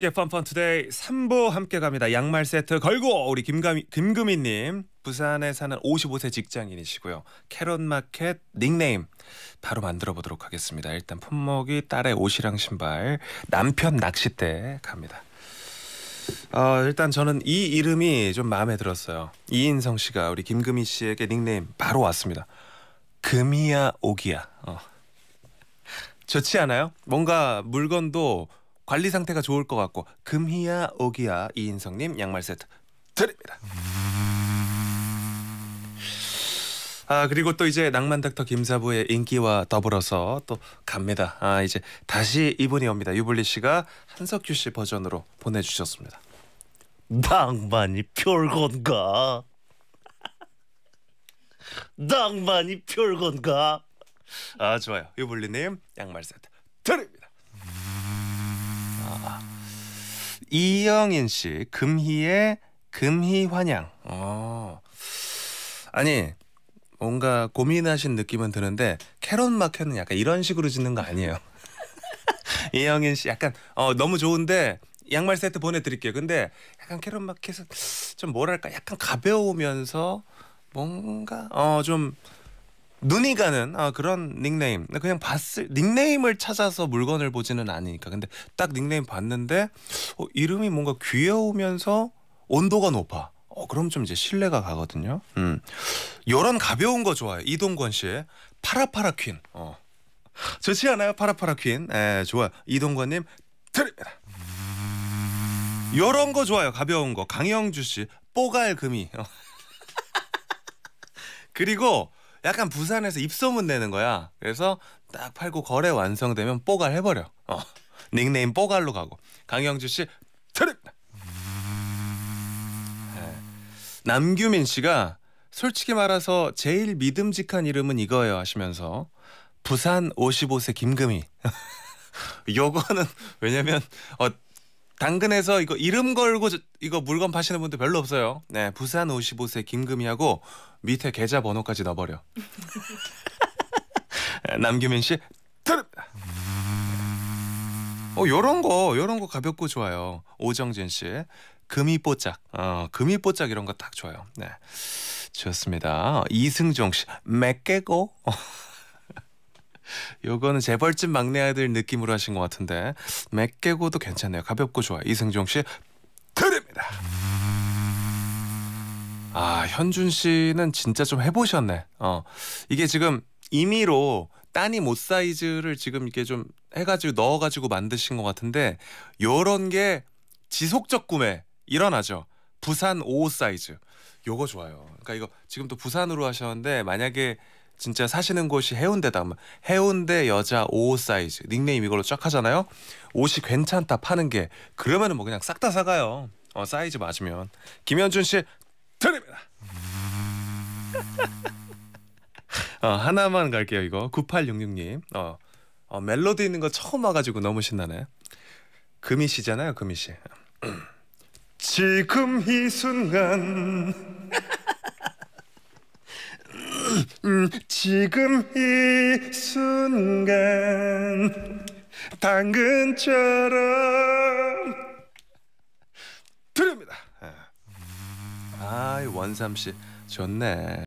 예펀펀 투데이 3부 함께 갑니다. 양말 세트 걸고 우리 김감, 김금희님 부산에 사는 55세 직장인이시고요. 캐럿마켓 닉네임 바로 만들어 보도록 하겠습니다. 일단 품목이 딸의 옷이랑 신발 남편 낚싯대 갑니다. 어, 일단 저는 이 이름이 좀 마음에 들었어요. 이인성 씨가 우리 김금희 씨에게 닉네임 바로 왔습니다. 금이야 오기야. 어. 좋지 않아요? 뭔가 물건도 관리 상태가 좋을 것 같고 금희야 오기야 이인성님 양말 세트 드립니다. 아 그리고 또 이제 낭만 닥터 김사부의 인기와 더불어서 또 갑니다. 아 이제 다시 이분이 옵니다. 유블리 씨가 한석규 씨 버전으로 보내주셨습니다. 낭만이 별건가? 낭만이 별건가? 아 좋아요. 유블리님 양말 세트 드립니다. 이영인 씨 금희의 금희 환양. 어. 아니 뭔가 고민하신 느낌은 드는데 캐론 마켓은 약간 이런 식으로 짓는 거 아니에요. 이영인 씨 약간 어 너무 좋은데 양말 세트 보내드릴게요. 근데 약간 캐론 마켓은 좀 뭐랄까 약간 가벼우면서 뭔가 어좀 눈이 가는 아, 그런 닉네임. 그냥 봤을 닉네임을 찾아서 물건을 보지는 않으니까. 근데 딱 닉네임 봤는데 어, 이름이 뭔가 귀여우면서 온도가 높아. 어, 그럼 좀 이제 신뢰가 가거든요. 음. 요런 가벼운 거 좋아요. 이동권 씨의 파라파라 퀸. 어. 좋지 않아요? 파라파라 퀸. 에, 예, 좋아요. 이동권 님 드립니다. 요런 거 좋아요. 가벼운 거. 강영주 씨 뽀갈 금이. 어. 그리고 약간 부산에서 입소문 내는 거야. 그래서 딱 팔고 거래 완성되면 뽀갈 해버려. 어. 닉네임 뽀갈로 가고 강영주 씨 트립. 네. 남규민 씨가 솔직히 말해서 제일 믿음직한 이름은 이거예요 하시면서 부산 55세 김금희. 요거는 왜냐면 어, 당근에서 이거 이름 걸고 저, 이거 물건 파시는 분들 별로 없어요. 네, 부산 55세 김금희하고 밑에 계좌 번호까지 넣어버려. 네, 남규민 씨, 트립. 어 요런 거 요런 거 가볍고 좋아요. 오정진 씨, 금이뽀짝, 어 금이뽀짝 이런 거 딱 좋아요. 네, 좋습니다. 이승종 씨, 맥개고. 요거는 재벌집 막내 아들 느낌으로 하신 것 같은데 맥 깨고도 괜찮네요. 가볍고 좋아. 이승종 씨 드립니다. 아 현준 씨는 진짜 좀 해보셨네. 어 이게 지금 임의로 따님 옷 사이즈를 지금 이렇게 좀 해가지고 넣어가지고 만드신 것 같은데 요런 게 지속적 구매 일어나죠. 부산 5 사이즈. 요거 좋아요. 그러니까 이거 지금 또 부산으로 하셨는데 만약에 진짜 사시는 곳이 해운대다. 해운대 여자 5호 사이즈 닉네임 이걸로 쫙 하잖아요. 옷이 괜찮다 파는 게 그러면은 뭐 그냥 싹 다 사가요. 어 사이즈 맞으면 김현준 씨 드립니다. 어, 하나만 갈게요 이거 9866님 어, 어 멜로디 있는 거 처음 와가지고 너무 신나네 금이 씨잖아요 금이 씨 지금 이 순간 음, 지금 이 순간 당근처럼 드립니다. 예. 아, 원삼 씨 좋네.